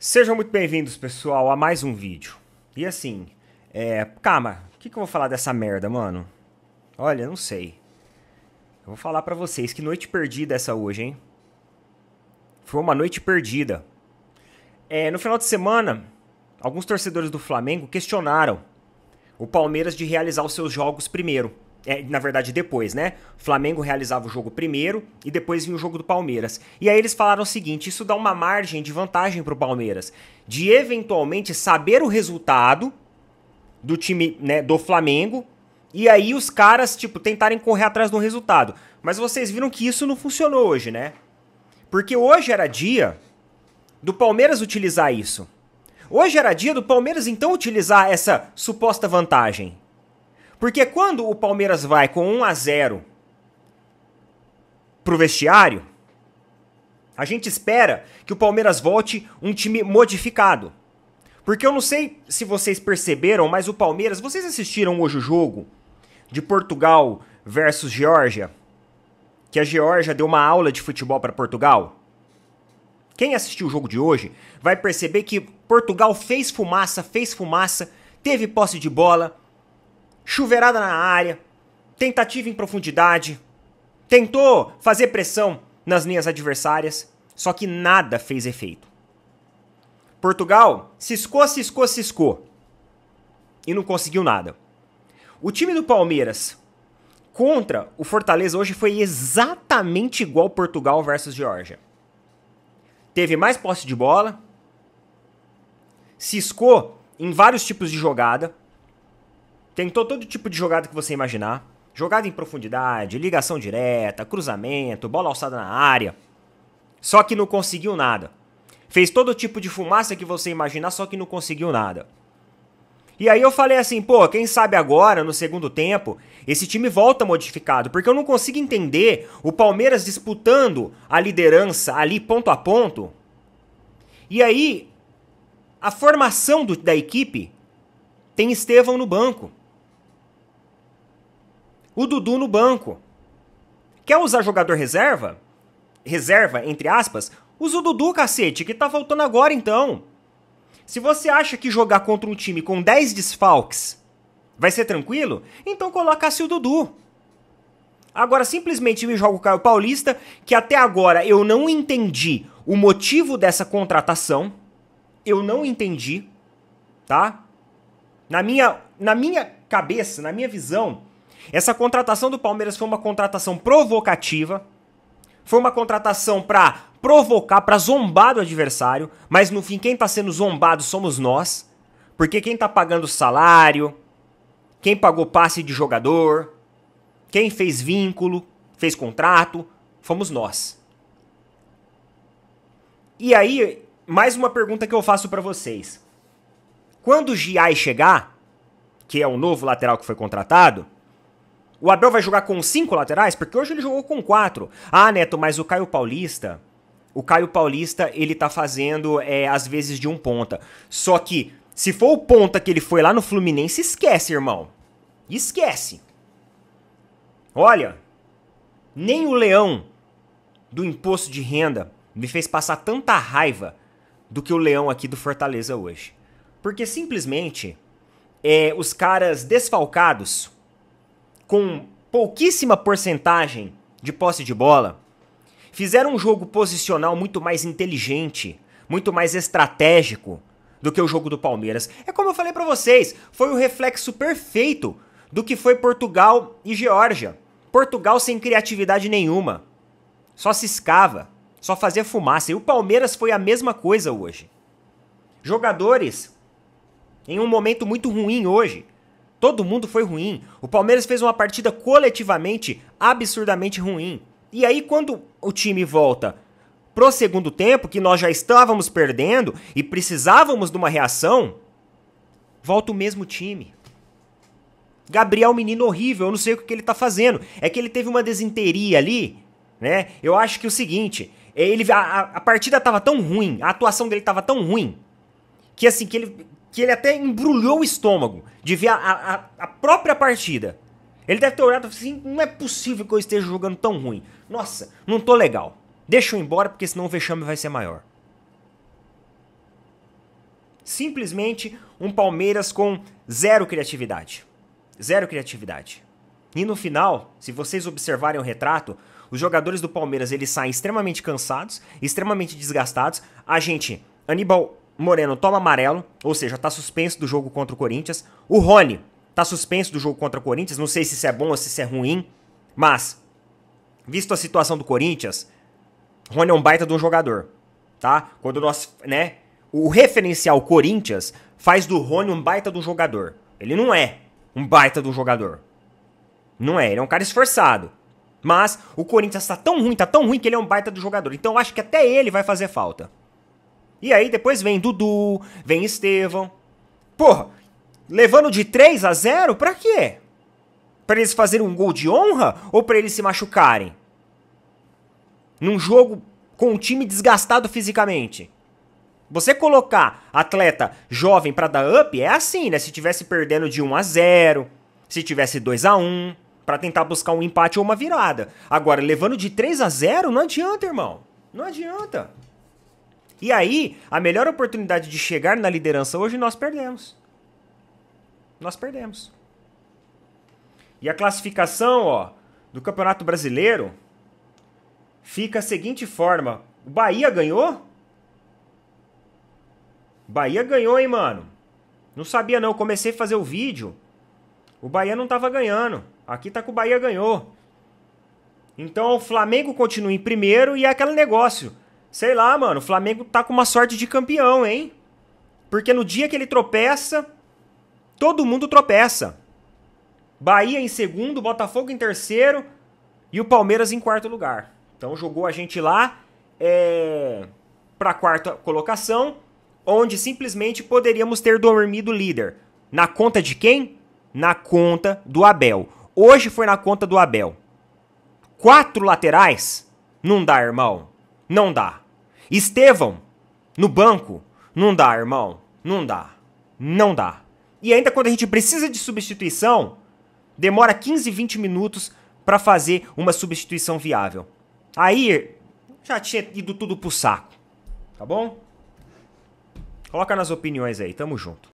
Sejam muito bem-vindos, pessoal, a mais um vídeo. E assim, é... Calma, o que, que eu vou falar dessa merda, mano? Olha, não sei. Eu vou falar para vocês que noite perdida essa hoje, hein? Foi uma noite perdida. É, no final de semana, alguns torcedores do Flamengo questionaram o Palmeiras de realizar os seus jogos primeiro. É, na verdade, depois, né? Flamengo realizava o jogo primeiro e depois vinha o jogo do Palmeiras. E aí eles falaram o seguinte: isso dá uma margem de vantagem pro Palmeiras, de eventualmente saber o resultado do time né, do Flamengo e aí os caras, tipo, tentarem correr atrás do resultado. Mas vocês viram que isso não funcionou hoje, né? Porque hoje era dia do Palmeiras utilizar isso. Hoje era dia do Palmeiras então utilizar essa suposta vantagem. Porque quando o Palmeiras vai com 1 a 0 pro vestiário, a gente espera que o Palmeiras volte um time modificado. Porque eu não sei se vocês perceberam, mas o Palmeiras, vocês assistiram hoje o jogo de Portugal versus Geórgia? Que a Geórgia deu uma aula de futebol para Portugal? Quem assistiu o jogo de hoje vai perceber que Portugal fez fumaça, fez fumaça, teve posse de bola, chuveirada na área, tentativa em profundidade, tentou fazer pressão nas linhas adversárias, só que nada fez efeito. Portugal ciscou, ciscou, ciscou e não conseguiu nada. O time do Palmeiras contra o Fortaleza hoje foi exatamente igual Portugal versus Geórgia. Teve mais posse de bola, ciscou em vários tipos de jogada, Tentou todo tipo de jogada que você imaginar. Jogada em profundidade, ligação direta, cruzamento, bola alçada na área. Só que não conseguiu nada. Fez todo tipo de fumaça que você imaginar, só que não conseguiu nada. E aí eu falei assim, pô, quem sabe agora, no segundo tempo, esse time volta modificado, porque eu não consigo entender o Palmeiras disputando a liderança ali ponto a ponto. E aí, a formação do, da equipe tem Estevão no banco o Dudu no banco. Quer usar jogador reserva? Reserva, entre aspas? Usa o Dudu, cacete, que tá faltando agora então. Se você acha que jogar contra um time com 10 desfalques vai ser tranquilo, então coloca-se o Dudu. Agora, simplesmente me joga o Caio Paulista, que até agora eu não entendi o motivo dessa contratação. Eu não entendi, tá? Na minha, na minha cabeça, na minha visão, essa contratação do Palmeiras foi uma contratação provocativa, foi uma contratação para provocar, para zombar do adversário, mas no fim quem está sendo zombado somos nós, porque quem está pagando salário, quem pagou passe de jogador, quem fez vínculo, fez contrato, fomos nós. E aí, mais uma pergunta que eu faço para vocês. Quando o Giai chegar, que é o novo lateral que foi contratado, o Abel vai jogar com cinco laterais? Porque hoje ele jogou com quatro. Ah, Neto, mas o Caio Paulista. O Caio Paulista, ele tá fazendo, é, às vezes, de um ponta. Só que, se for o ponta que ele foi lá no Fluminense, esquece, irmão. Esquece. Olha, nem o leão do imposto de renda me fez passar tanta raiva do que o leão aqui do Fortaleza hoje. Porque simplesmente, é, os caras desfalcados com pouquíssima porcentagem de posse de bola, fizeram um jogo posicional muito mais inteligente, muito mais estratégico do que o jogo do Palmeiras. É como eu falei para vocês, foi o reflexo perfeito do que foi Portugal e Geórgia. Portugal sem criatividade nenhuma, só se escava só fazia fumaça. E o Palmeiras foi a mesma coisa hoje. Jogadores em um momento muito ruim hoje Todo mundo foi ruim. O Palmeiras fez uma partida coletivamente absurdamente ruim. E aí, quando o time volta pro segundo tempo, que nós já estávamos perdendo e precisávamos de uma reação, volta o mesmo time. Gabriel, menino horrível, eu não sei o que ele tá fazendo. É que ele teve uma desinteria ali, né? Eu acho que é o seguinte, ele a, a partida tava tão ruim, a atuação dele tava tão ruim, que assim, que ele que ele até embrulhou o estômago de ver a, a, a própria partida. Ele deve ter olhado assim: não é possível que eu esteja jogando tão ruim. Nossa, não tô legal. Deixa eu embora porque senão o vexame vai ser maior. Simplesmente um Palmeiras com zero criatividade. Zero criatividade. E no final, se vocês observarem o retrato, os jogadores do Palmeiras eles saem extremamente cansados, extremamente desgastados. A gente, Aníbal Moreno toma amarelo, ou seja, está suspenso do jogo contra o Corinthians. O Rony está suspenso do jogo contra o Corinthians, não sei se isso é bom ou se isso é ruim, mas, visto a situação do Corinthians, Rony é um baita de um jogador, tá? Quando nós, né, o referencial Corinthians faz do Rony um baita de um jogador. Ele não é um baita de um jogador. Não é, ele é um cara esforçado. Mas o Corinthians tá tão ruim, tá tão ruim que ele é um baita do jogador. Então eu acho que até ele vai fazer falta. E aí depois vem Dudu, vem Estevão. Porra, levando de 3 a 0 pra quê? Pra eles fazerem um gol de honra ou pra eles se machucarem? Num jogo com um time desgastado fisicamente. Você colocar atleta jovem para dar up é assim, né? Se tivesse perdendo de 1 a 0, se tivesse 2 a 1, para tentar buscar um empate ou uma virada. Agora, levando de 3 a 0 não adianta, irmão. Não adianta. E aí, a melhor oportunidade de chegar na liderança hoje nós perdemos. Nós perdemos. E a classificação, ó, do Campeonato Brasileiro fica a seguinte forma: o Bahia ganhou? Bahia ganhou, hein, mano? Não sabia não, comecei a fazer o vídeo. O Bahia não tava ganhando. Aqui tá com o Bahia ganhou. Então o Flamengo continua em primeiro e é aquele negócio. Sei lá, mano, o Flamengo tá com uma sorte de campeão, hein? Porque no dia que ele tropeça, todo mundo tropeça. Bahia em segundo, Botafogo em terceiro e o Palmeiras em quarto lugar. Então jogou a gente lá é, para quarta colocação, onde simplesmente poderíamos ter dormido líder. Na conta de quem? Na conta do Abel. Hoje foi na conta do Abel. Quatro laterais? Não dá, irmão. Não dá. Estevão, no banco, não dá, irmão. Não dá. Não dá. E ainda quando a gente precisa de substituição, demora 15, 20 minutos para fazer uma substituição viável. Aí já tinha ido tudo pro saco. Tá bom? Coloca nas opiniões aí, tamo junto.